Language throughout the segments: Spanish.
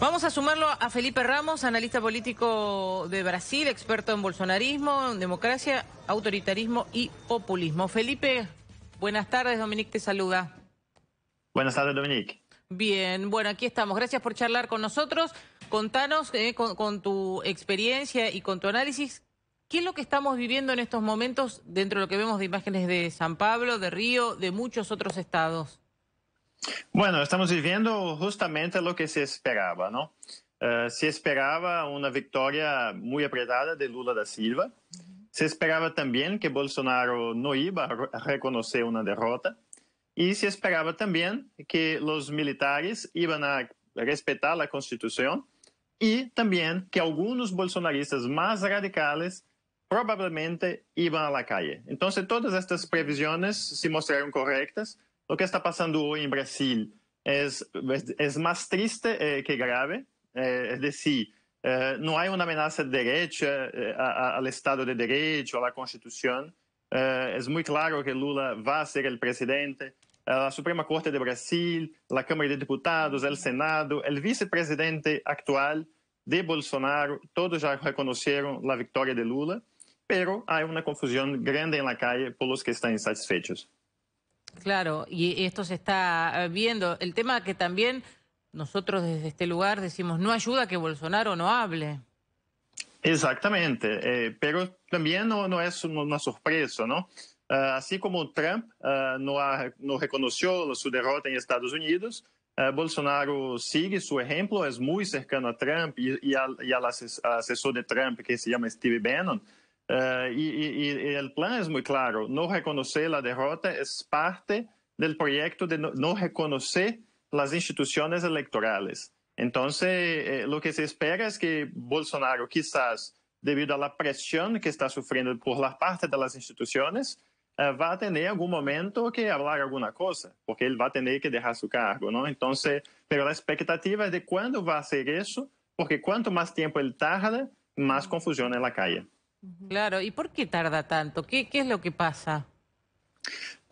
Vamos a sumarlo a Felipe Ramos, analista político de Brasil, experto en bolsonarismo, democracia, autoritarismo y populismo. Felipe, buenas tardes, Dominique te saluda. Buenas tardes, Dominique. Bien, bueno, aquí estamos. Gracias por charlar con nosotros. Contanos eh, con, con tu experiencia y con tu análisis, ¿Qué es lo que estamos viviendo en estos momentos dentro de lo que vemos de imágenes de San Pablo, de Río, de muchos otros estados? Bueno, estamos viviendo justamente lo que se esperaba, ¿no? Eh, se esperaba una victoria muy apretada de Lula da Silva. Se esperaba también que Bolsonaro no iba a reconocer una derrota. Y se esperaba también que los militares iban a respetar la Constitución y también que algunos bolsonaristas más radicales probablemente iban a la calle. Entonces todas estas previsiones se mostraron correctas lo que está pasando hoy en Brasil es, más triste eh, que grave, eh, es decir, eh, no hay una amenaza derecha al Estado de Derecho, a la Constitución. es muy claro que Lula va a ser el presidente. La Suprema Corte de Brasil, la Cámara de Diputados, el Senado, el vicepresidente actual de Bolsonaro, todos ya reconocieron la victoria de Lula, pero hay una confusión grande en la calle por los que están insatisfechos. Claro, y esto se está eh, viendo. El tema que también nosotros desde este lugar decimos, no ayuda que Bolsonaro no hable. Exactamente, eh, pero también no, es una sorpresa, ¿no? Eh, así como Trump no, reconoció su derrota en Estados Unidos, Bolsonaro sigue su ejemplo, es muy cercano a Trump y, y al asesor de Trump que se llama Steve Bannon. Eh, y, el plan es muy claro, no reconocer la derrota es parte del proyecto de no, reconocer las instituciones electorales. Entonces, eh, lo que se espera es que Bolsonaro, quizás debido a la presión que está sufriendo por la parte de las instituciones, eh, va a tener algún momento que hablar alguna cosa, porque él va a tener que dejar su cargo, ¿no? Entonces, pero la expectativa es de cuándo va a hacer eso, porque cuanto más tiempo él tarda, más confusión en la calle. Claro, ¿y por qué tarda tanto? ¿Qué, es lo que pasa?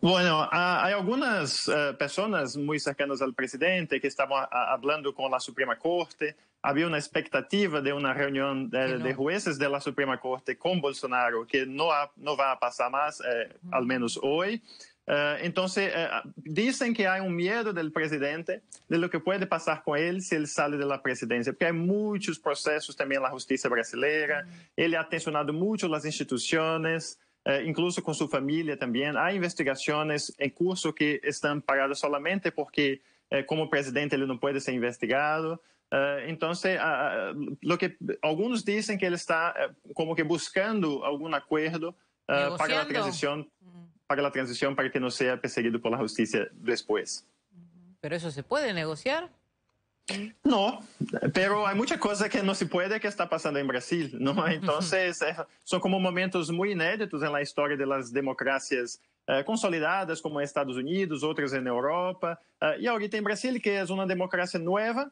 Bueno, ah, hay algunas eh, personas muy cercanas al presidente que estaban ah, hablando con la Suprema Corte. Había una expectativa de una reunión de, jueces de la Suprema Corte con Bolsonaro, que no, va a pasar más, eh, al menos hoy. Eh, entonces, eh, ah, dicen que hay un miedo del presidente de lo que puede pasar con él si él sale de la presidencia, porque hay muchos procesos también en la justicia brasileira, mm. él ha tensionado mucho las instituciones, eh, incluso con su familia también. Hay investigaciones en curso que están paradas solamente porque como presidente él no puede ser investigado. entonces, ah, ah, lo que algunos dicen que él está como que buscando algún acuerdo para la transición para la transición para que no sea perseguido por la justicia después. ¿Pero eso se puede negociar? No, pero hay mucha cosa que no se puede que está pasando en Brasil, ¿no? Entonces, eh, son como momentos muy inéditos en la historia de las democracias eh, consolidadas como Estados Unidos, otras en Europa, eh, y ahorita en Brasil, que es una democracia nueva,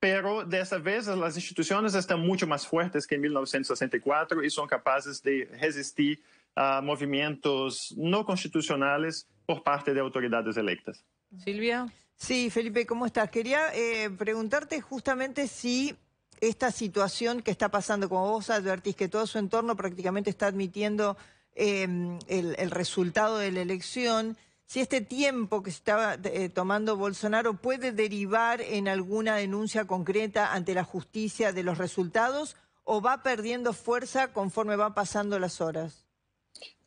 pero dessa vez as instituições estão muito mais fortes que em 1964 e são capazes de resistir a movimientos no constitucionales por parte de autoridades electas. Silvia. Sí, Felipe, ¿cómo estás? Quería eh, preguntarte justamente si esta situación que está pasando, como vos advertís, que todo su entorno prácticamente está admitiendo em, el, resultado de la elección, si este tiempo que estaba eh, tomando Bolsonaro puede derivar en alguna denuncia concreta ante la justicia de los resultados o va perdiendo fuerza conforme van pasando las horas.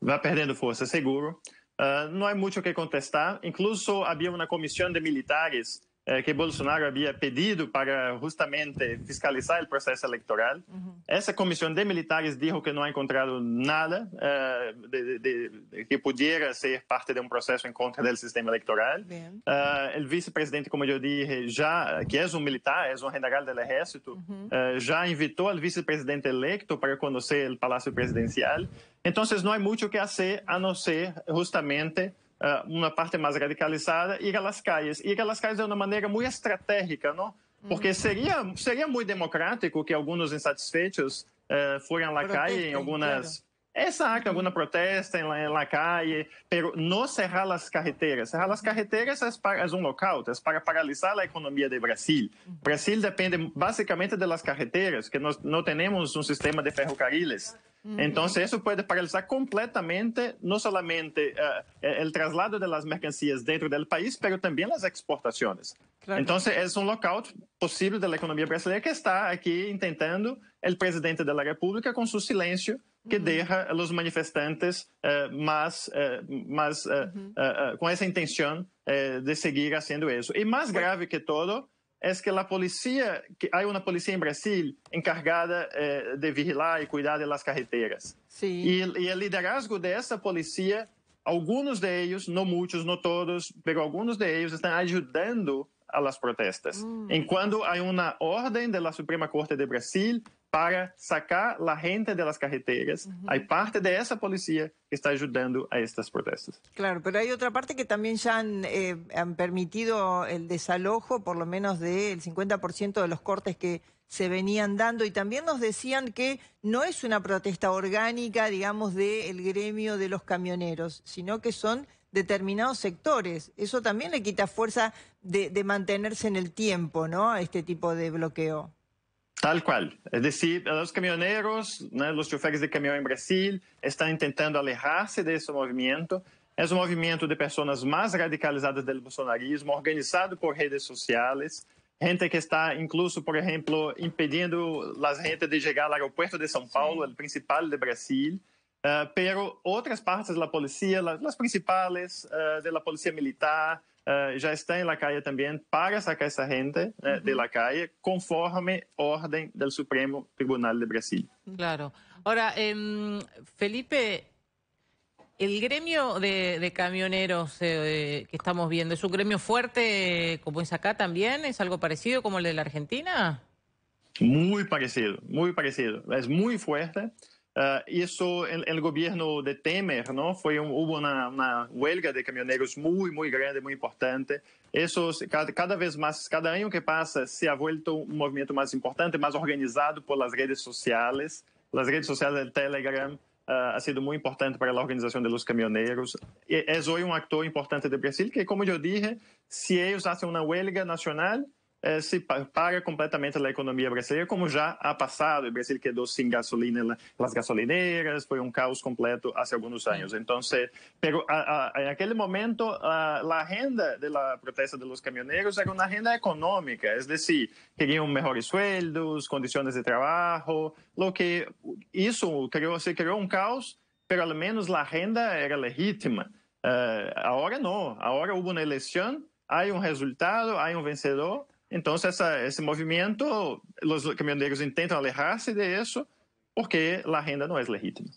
Vai perdendo força, é seguro. Uh, ah, há é muito o que contestar. Incluso havia uma comissão de militares eh, que Bolsonaro havia pedido para justamente fiscalizar o processo eleitoral. Uhum. Essa comissão de militares disse que não ha encontrado nada eh, de, de, de, que pudesse ser parte de um processo em contra do sistema eleitoral. Uh, eh, o vice-presidente, como eu disse, já que é um militar, é um general do exército, uhum. uh, já invitou o vice-presidente eleito para conhecer o palácio presidencial. Então, não há muito que fazer a não ser justamente eh, uma parte mais radicalizada ir elas calles. Ir elas calles de é uma maneira muito estratégica, não? Porque uhum. seria, seria muito democrático que alguns insatisfeitos eh, foram à calle em algumas... Exato, uhum. alguma protesta em la, en calle, pero no cerrar as carreteras. Cerrar as carreteras é, para, é um local, é para paralisar a economia do Brasil. Uhum. Brasil depende basicamente das carreteras, que nós não temos um sistema de ferrocarriles então -huh. Uhum. Entonces eso puede paralizar completamente no solamente uh, el traslado de las mercancías dentro del país, pero también las exportaciones. Claro. Entonces es un lockout posible de la economía brasileña que está aquí intentando el presidente de la República con su silencio que deja a los manifestantes eh, más, eh, más eh, uh con esa intención de seguir haciendo eso. Y más grave que todo é que a polícia, que há uma polícia em Brasil encargada eh, de vigilar e cuidar das carreteras. Sim. E, e o liderazgo dessa polícia, alguns deles, não muitos, não todos, mas alguns deles estão ajudando a las protestas. Hum. Enquanto há uma ordem da Suprema Corte de Brasil para sacar la gente de las carreteras. hay parte de esa policía que está ayudando a estas protestas. Claro, pero hay otra parte que también ya han, eh, permitido el desalojo, por lo menos del 50% de los cortes que se venían dando y también nos decían que no es una protesta orgánica, digamos, del gremio de los camioneros, sino que son determinados sectores. Eso también le quita fuerza de, de mantenerse en el tiempo, ¿no? A este tipo de bloqueo. Tal qual, é decir, os caminhoneiros, né, os choferes de caminhão em Brasil estão tentando alejarse se desse movimento. Es un movimento de pessoas mais radicalizadas do bolsonarismo, organizado por redes sociais, gente que está incluso, por exemplo, impedindo as gente de chegar ao aeroporto de São Paulo, o principal de Brasil. Uh, pero outras partes da polícia, as las, principales uh, de militar, ...ya ah, está en em la calle también para sacar esa gente de la calle conforme orden del Supremo Tribunal de Brasil. Claro. Ahora, em, Felipe, el gremio de, camioneros eh, eh, que estamos viendo, ¿es un gremio fuerte como es acá también? ¿Es algo parecido como el de la Argentina? Muy parecido, muy parecido. Es muy fuerte. Uh, isso, o governo de Temer, não? Foi um, houve uma, uma huelga de caminhoneiros muito, muito grande, muito importante. Isso, cada, cada vez mais, cada ano que passa, se ha vuelto um movimento mais importante, mais organizado pelas redes sociais. As redes sociais do Telegram uh, ha sido muito importante para a organização dos caminhoneiros. É hoje um actor importante do Brasil que, como eu disse, se eles fazem uma huelga nacional, é, se para completamente a economia brasileira, como já há passado. O Brasil quedou sem gasolina nas né, gasolineiras, foi um caos completo há alguns anos. Então, pero, a, a, naquele momento, a, a renda da protesta dos caminhoneiros era uma renda econômica, é decir, queriam melhores sueldos, condições de trabalho, o que isso criou, se criou um caos, pero ao menos a renda era legítima. Uh, agora não, agora houve uma eleição, há um resultado, há um vencedor, então, esse movimento, os caminhoneiros tentam alejar-se de isso porque a renda não é legítima.